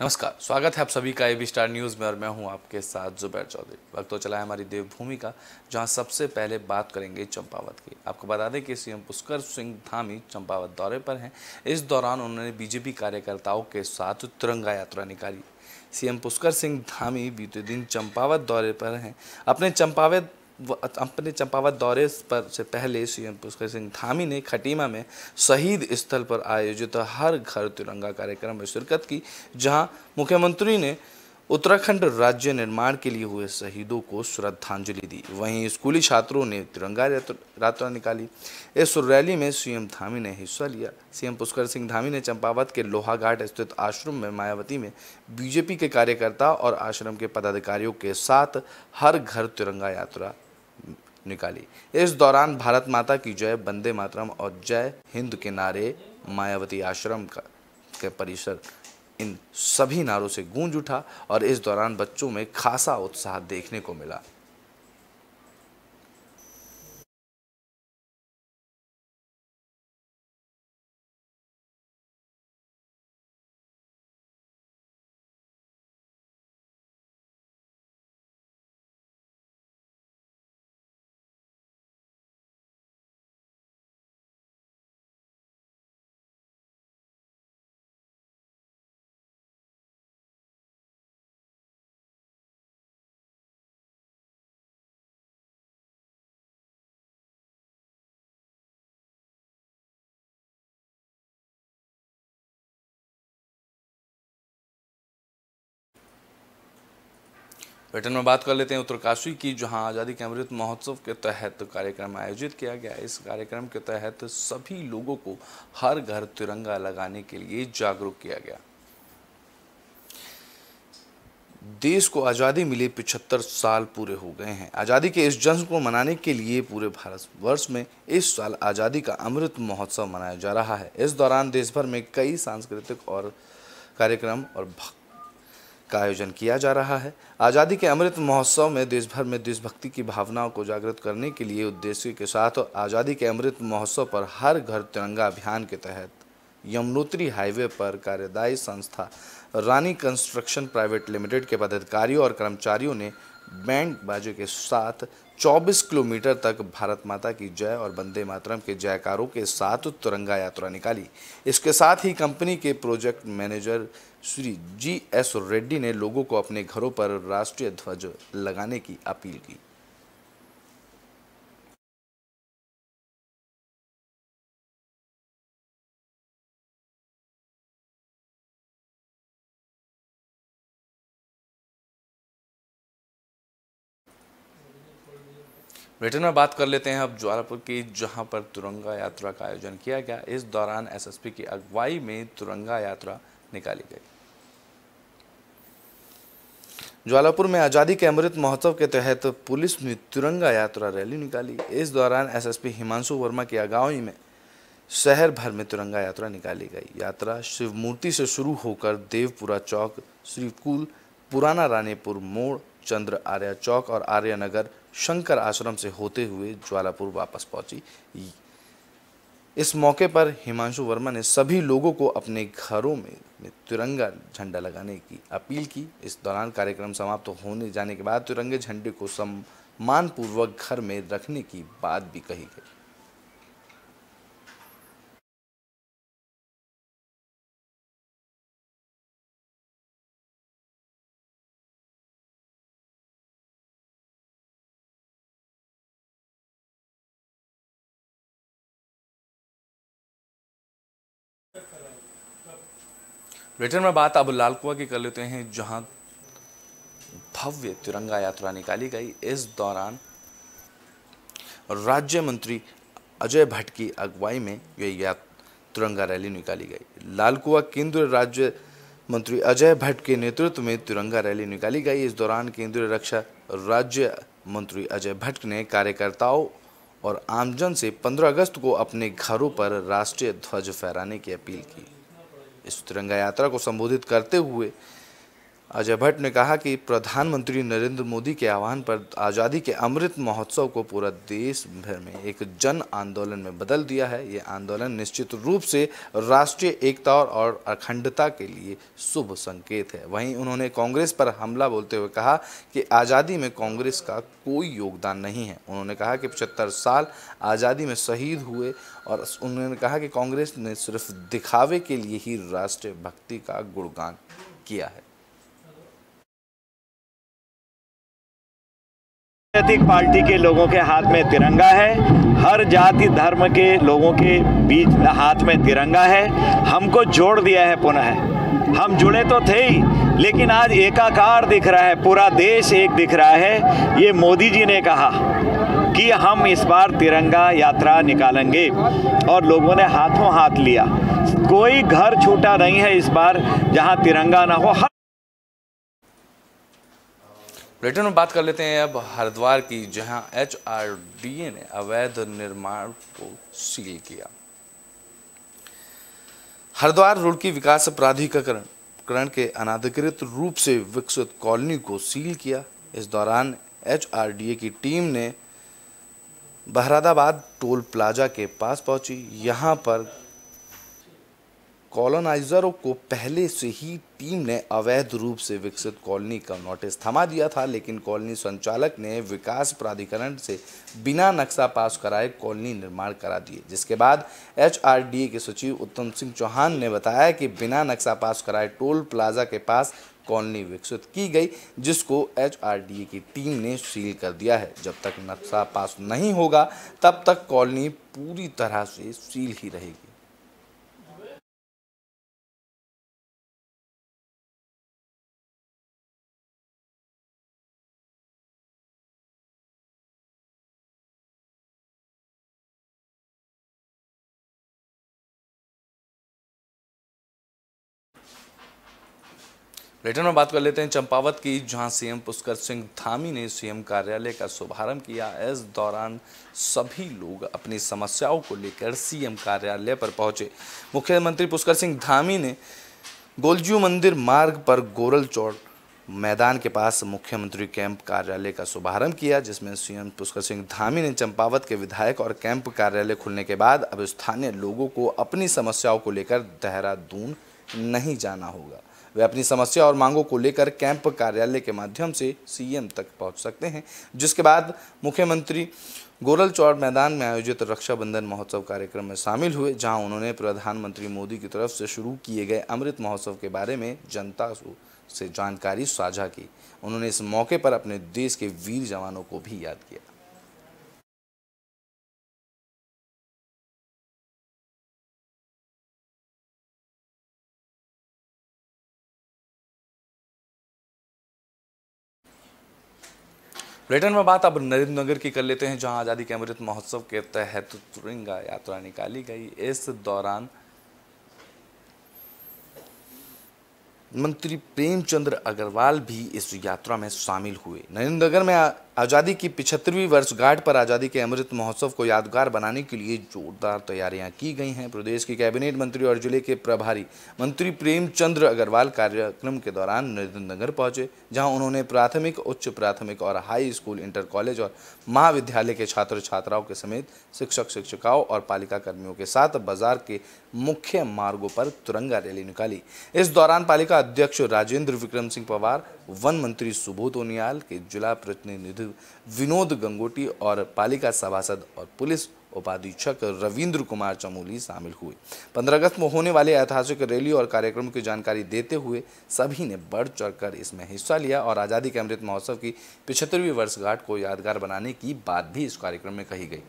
नमस्कार स्वागत है आप सभी का ए बी स्टार न्यूज़ में और मैं हूं आपके साथ जुबैर चौधरी वक्त तो चला है हमारी देवभूमि का जहां सबसे पहले बात करेंगे चंपावत की आपको बता दें कि सीएम पुष्कर सिंह धामी चंपावत दौरे पर हैं इस दौरान उन्होंने बीजेपी कार्यकर्ताओं के साथ तिरंगा यात्रा निकाली सीएम पुष्कर सिंह धामी बीते दिन चंपावत दौरे पर हैं अपने चंपावत अपने चंपावत दौरे पर से पहले सीएम पुष्कर सिंह धामी ने खटीमा में शहीद स्थल पर आयोजित तो हर घर तिरंगा कार्यक्रम में शिरकत की जहां मुख्यमंत्री ने उत्तराखंड राज्य निर्माण के लिए हुए शहीदों को श्रद्धांजलि दी वहीं स्कूली छात्रों ने तिरंगा यात्रा निकाली इस रैली में सीएम धामी ने हिस्सा लिया सीएम पुष्कर सिंह धामी ने चंपावत के लोहाघाट स्थित आश्रम में मायावती में बीजेपी के कार्यकर्ता और आश्रम के पदाधिकारियों के साथ हर घर तिरंगा यात्रा निकाली इस दौरान भारत माता की जय बंदे मातरम और जय हिंद के नारे मायावती आश्रम का के परिसर इन सभी नारों से गूंज उठा और इस दौरान बच्चों में खासा उत्साह देखने को मिला ब्रिटेन में बात कर लेते हैं उत्तरकाशी की जहां आज़ादी के अमृत महोत्सव के तहत कार्यक्रम आयोजित किया गया इस कार्यक्रम के तहत सभी लोगों को हर घर तिरंगा लगाने के लिए जागरूक किया गया देश को आज़ादी मिले पिछहत्तर साल पूरे हो गए हैं आज़ादी के इस जश्न को मनाने के लिए पूरे भारत वर्ष में इस साल आज़ादी का अमृत महोत्सव मनाया जा रहा है इस दौरान देश भर में कई सांस्कृतिक और कार्यक्रम और का आयोजन किया जा रहा है आज़ादी के अमृत महोत्सव में देश भर में देशभक्ति की भावनाओं को जागृत करने के लिए उद्देश्य के साथ आज़ादी के अमृत महोत्सव पर हर घर तिरंगा अभियान के तहत यमुनोत्री हाईवे पर कार्यदायी संस्था रानी कंस्ट्रक्शन प्राइवेट लिमिटेड के पदाधिकारियों और कर्मचारियों ने बैंड बाजे के साथ 24 किलोमीटर तक भारत माता की जय और वंदे मातरम के जयकारों के साथ तिरंगा यात्रा निकाली इसके साथ ही कंपनी के project manager Shri G S Reddy ने लोगों को अपने घरों पर राष्ट्रीय ध्वज लगाने की अपील की ब्रिटेन में बात कर लेते हैं अब ज्वालापुर की जहां पर तुरंगा यात्रा का आयोजन किया गया इस दौरान एसएसपी की अगुवाई में तुरंगा यात्रा निकाली गई ज्वालापुर में आज़ादी के अमृत महोत्सव के तहत पुलिस ने तिरंगा यात्रा रैली निकाली इस दौरान एसएसपी हिमांशु वर्मा की अगुवाई में शहर भर में तिरंगा यात्रा निकाली गई यात्रा शिव मूर्ति से शुरू होकर देवपुरा चौक श्रीकुल पुराना रानीपुर मोड़ चंद्र आर्या चौक और आर्यनगर शंकर आश्रम से होते हुए ज्वालापुर वापस पहुंची इस मौके पर हिमांशु वर्मा ने सभी लोगों को अपने घरों में, में तिरंगा झंडा लगाने की अपील की इस दौरान कार्यक्रम समाप्त तो होने जाने के बाद तिरंगे झंडे को सम्मानपूर्वक घर में रखने की बात भी कही गई रिटर्न में बात अब लालकुआ की कर लेते हैं जहां भव्य तिरंगा यात्रा निकाली गई इस दौरान राज्य मंत्री अजय भट्ट की अगुवाई में यह तिरंगा रैली निकाली गई लालकुआ केंद्रीय राज्य मंत्री अजय भट्ट के नेतृत्व में तिरंगा रैली निकाली गई इस दौरान केंद्रीय रक्षा राज्य मंत्री अजय भट्ट ने कार्यकर्ताओं और आमजन से 15 अगस्त को अपने घरों पर राष्ट्रीय ध्वज फहराने की अपील की इस तिरंगा यात्रा को संबोधित करते हुए अजय भट्ट ने कहा कि प्रधानमंत्री नरेंद्र मोदी के आह्वान पर आज़ादी के अमृत महोत्सव को पूरा देश भर में एक जन आंदोलन में बदल दिया है ये आंदोलन निश्चित रूप से राष्ट्रीय एकता और अखंडता के लिए शुभ संकेत है वहीं उन्होंने कांग्रेस पर हमला बोलते हुए कहा कि आज़ादी में कांग्रेस का कोई योगदान नहीं है उन्होंने कहा कि पचहत्तर साल आज़ादी में शहीद हुए और उन्होंने कहा कि कांग्रेस ने सिर्फ दिखावे के लिए ही राष्ट्रीय भक्ति का गुणगान किया है राजनीतिक पार्टी के लोगों के हाथ में तिरंगा है हर जाति धर्म के लोगों के बीच हाथ में तिरंगा है हमको जोड़ दिया है पुनः हम जुड़े तो थे ही लेकिन आज एकाकार दिख रहा है पूरा देश एक दिख रहा है ये मोदी जी ने कहा कि हम इस बार तिरंगा यात्रा निकालेंगे और लोगों ने हाथों हाथ लिया कोई घर छूटा नहीं है इस बार जहां तिरंगा ना हो ब्रिटेन में बात कर लेते हैं अब हरिद्वार की जहां एच ने अवैध निर्माण को सील किया हरिद्वार रुड़की विकास प्राधिकरण के अनाधिकृत रूप से विकसित कॉलोनी को सील किया इस दौरान एच की टीम ने बहरादाबाद टोल प्लाजा के पास पहुंची यहां पर कॉलोनाइजरों को पहले से ही टीम ने अवैध रूप से विकसित कॉलोनी का नोटिस थमा दिया था लेकिन कॉलोनी संचालक ने विकास प्राधिकरण से बिना नक्शा पास कराए कॉलोनी निर्माण करा दिए जिसके बाद एच के सचिव उत्तम सिंह चौहान ने बताया कि बिना नक्शा पास कराए टोल प्लाजा के पास कॉलोनी विकसित की गई जिसको एच की टीम ने सील कर दिया है जब तक नक्शा पास नहीं होगा तब तक कॉलोनी पूरी तरह से सील ही रहेगी रिटर्न में बात कर लेते हैं चंपावत की जहां सीएम पुष्कर सिंह धामी ने सीएम कार्यालय का शुभारंभ किया इस दौरान सभी लोग अपनी समस्याओं को लेकर सीएम कार्यालय पर पहुंचे मुख्यमंत्री पुष्कर सिंह धामी ने गोलजू मंदिर मार्ग पर गोरल चौड़ मैदान के पास मुख्यमंत्री कैंप कार्यालय का शुभारंभ किया जिसमें सीएम पुष्कर सिंह धामी ने चंपावत के विधायक और कैंप कार्यालय खुलने के बाद अब स्थानीय लोगों को अपनी समस्याओं को लेकर देहरादून नहीं जाना होगा वे अपनी समस्या और मांगों को लेकर कैंप कार्यालय के माध्यम से सीएम तक पहुंच सकते हैं जिसके बाद मुख्यमंत्री गोरल चौड़ मैदान में आयोजित रक्षाबंधन महोत्सव कार्यक्रम में शामिल हुए जहां उन्होंने प्रधानमंत्री मोदी की तरफ से शुरू किए गए अमृत महोत्सव के बारे में जनता से जानकारी साझा की उन्होंने इस मौके पर अपने देश के वीर जवानों को भी याद किया ब्रिटेन में बात अब नरेंद्र नगर की कर लेते हैं जहां आज़ादी के अमृत महोत्सव के तहत तुरंगा यात्रा निकाली गई इस दौरान मंत्री प्रेमचंद्र अग्रवाल भी इस यात्रा में शामिल हुए नरेंद्र नगर में आज़ादी की पिछहत्तरवीं वर्षगांठ पर आज़ादी के अमृत महोत्सव को यादगार बनाने के लिए जोरदार तैयारियां की गई हैं प्रदेश की कैबिनेट मंत्री और जिले के प्रभारी मंत्री प्रेमचंद्र अग्रवाल कार्यक्रम के दौरान नरेंद्र नगर पहुंचे जहां उन्होंने प्राथमिक उच्च प्राथमिक और हाई स्कूल इंटर कॉलेज और महाविद्यालय के छात्र छात्राओं के समेत शिक्षक शिक्षिकाओं और पालिका कर्मियों के साथ बाजार के मुख्य मार्गों पर तुरंगा रैली निकाली इस दौरान पालिका अध्यक्ष राजेंद्र विक्रम सिंह पवार वन मंत्री सुबोध उनियाल के जिला प्रतिनिधि विनोद गंगोटी और पालिका सभासद और पुलिस उपाधीक्षक रविंद्र कुमार चमोली शामिल हुए पंद्रह अगस्त में होने वाले ऐतिहासिक रैली और कार्यक्रम की जानकारी देते हुए सभी ने बढ़ चढ़कर इसमें हिस्सा लिया और आज़ादी के अमृत महोत्सव की पिछहत्तरवीं वर्षगांठ को यादगार बनाने की बात भी इस कार्यक्रम में कही गई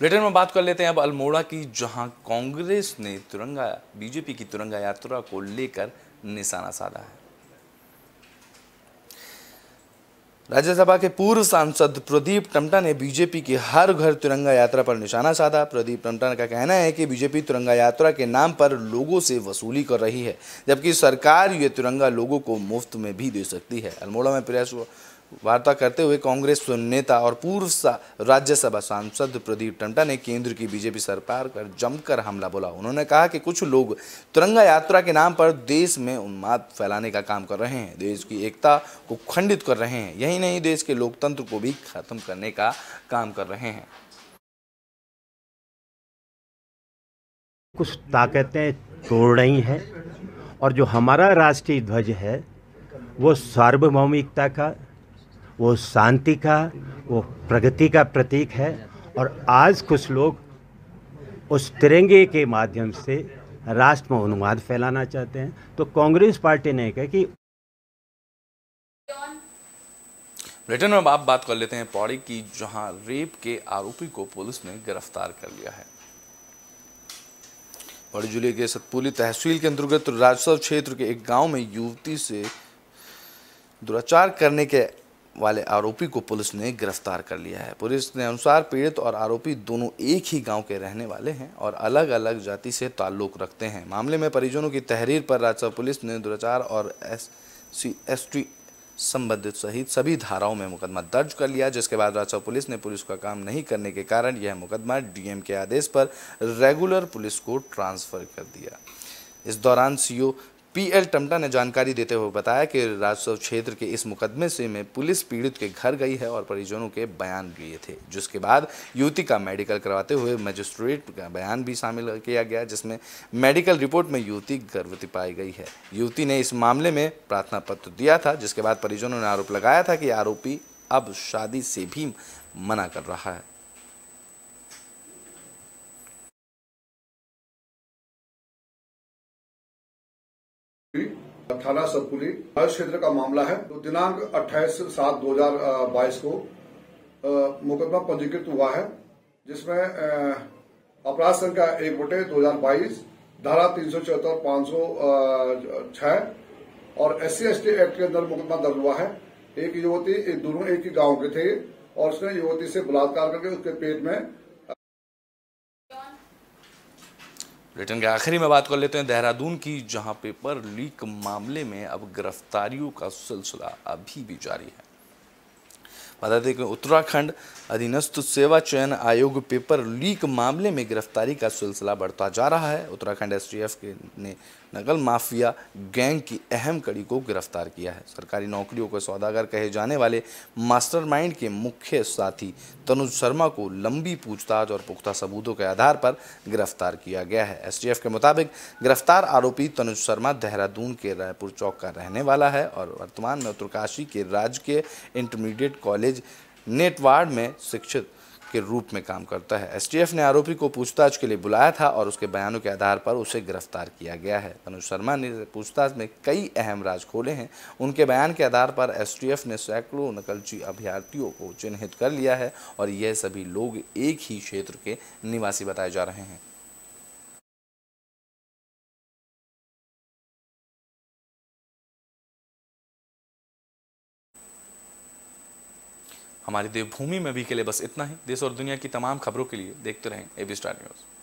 ब्रिटेन में बात कर लेते हैं अब अल्मोड़ा की जहां कांग्रेस ने तिरंगा बीजेपी की तिरंगा यात्रा को लेकर निशाना साधा है राज्यसभा के पूर्व सांसद प्रदीप टमटा ने बीजेपी की हर घर तिरंगा यात्रा पर निशाना साधा प्रदीप टमटा का कहना है कि बीजेपी तिरंगा यात्रा के नाम पर लोगों से वसूली कर रही है जबकि सरकार ये तिरंगा लोगों को मुफ्त में भी दे सकती है अल्मोड़ा में प्रेस वार्ता करते हुए कांग्रेस नेता और पूर्व राज्यसभा सांसद प्रदीप टंडा ने केंद्र की बीजेपी सरकार पर जमकर हमला बोला उन्होंने कहा कि कुछ लोग तिरंगा यात्रा के नाम पर देश में उन्माद फैलाने का काम कर रहे हैं देश की एकता को खंडित कर रहे हैं यही नहीं देश के लोकतंत्र को भी खत्म करने का काम कर रहे हैं कुछ ताकतें तोड़ रही हैं और जो हमारा राष्ट्रीय ध्वज है वो सार्वभौमिकता का वो शांति का वो प्रगति का प्रतीक है और आज कुछ लोग उस तिरंगे के माध्यम से राष्ट्र में अनुवाद फैलाना चाहते हैं तो कांग्रेस पार्टी ने कहा कि ब्रिटेन में आप बात कर लेते हैं पौड़ी की जहां रेप के आरोपी को पुलिस ने गिरफ्तार कर लिया है पौड़ी जिले के सतपुली तहसील के अंतर्गत राजस्व क्षेत्र के एक गांव में युवती से दुराचार करने के वाले आरोपी को पुलिस ने गिरफ्तार कर लिया है पुलिस ने अनुसार पीड़ित और आरोपी दोनों एक ही गांव के रहने वाले हैं और अलग अलग जाति से ताल्लुक रखते हैं मामले में परिजनों की तहरीर पर राजस्व पुलिस ने दुराचार और एस सी एस टी संबंधित सहित सभी धाराओं में मुकदमा दर्ज कर लिया जिसके बाद राजस्व पुलिस ने पुलिस का काम नहीं करने के कारण यह मुकदमा डीएम के आदेश पर रेगुलर पुलिस को ट्रांसफर कर दिया इस दौरान सीओ पीएल टमटा ने जानकारी देते हुए बताया कि राजस्व क्षेत्र के इस मुकदमे से में पुलिस पीड़ित के घर गई है और परिजनों के बयान लिए थे जिसके बाद युवती का मेडिकल करवाते हुए मजिस्ट्रेट का बयान भी शामिल किया गया जिसमें मेडिकल रिपोर्ट में युवती गर्भवती पाई गई है युवती ने इस मामले में प्रार्थना पत्र दिया था जिसके बाद परिजनों ने आरोप लगाया था कि आरोपी अब शादी से भी मना कर रहा है थाना सतपुली हर क्षेत्र का मामला है तो दिनांक 28 सात 2022 को मुकदमा पंजीकृत हुआ है जिसमें अपराध संख्या एक बटे दो हजार बाईस धारा तीन सौ चौहत्तर पांच सौ छह और S C S T act के अंदर मुकदमा दर्ज हुआ है एक युवती दोनों एक ही गांव के थे और उसने युवती से बलात्कार करके उसके पेट में ब्रिटेन के आखिरी में बात कर लेते हैं देहरादून की जहां पेपर लीक मामले में अब गिरफ्तारियों का सिलसिला अभी भी जारी है बता दें कि उत्तराखंड अधीनस्थ सेवा चयन आयोग पेपर लीक मामले में गिरफ्तारी का सिलसिला बढ़ता जा रहा है उत्तराखंड एस के ने नकल माफिया गैंग की अहम कड़ी को गिरफ्तार किया है सरकारी नौकरियों के सौदागर कहे जाने वाले मास्टरमाइंड के मुख्य साथी तनुज शर्मा को लंबी पूछताछ और पुख्ता सबूतों के आधार पर गिरफ्तार किया गया है एस के मुताबिक गिरफ्तार आरोपी तनुज शर्मा देहरादून के रायपुर चौक का रहने वाला है और वर्तमान में उत्तरकाशी के राजकीय इंटरमीडिएट कॉलेज नेटवाड़ में शिक्षित के रूप में काम करता है एसटीएफ ने आरोपी को पूछताछ के लिए बुलाया था और उसके बयानों के आधार पर उसे गिरफ्तार किया गया है तनुज शर्मा ने पूछताछ में कई अहम राज खोले हैं उनके बयान के आधार पर एसटीएफ ने सैकड़ों नकलची अभ्यर्थियों को चिन्हित कर लिया है और यह सभी लोग एक ही क्षेत्र के निवासी बताए जा रहे हैं हमारी देवभूमि में भी के लिए बस इतना ही देश और दुनिया की तमाम खबरों के लिए देखते रहें ए बी स्टार न्यूज़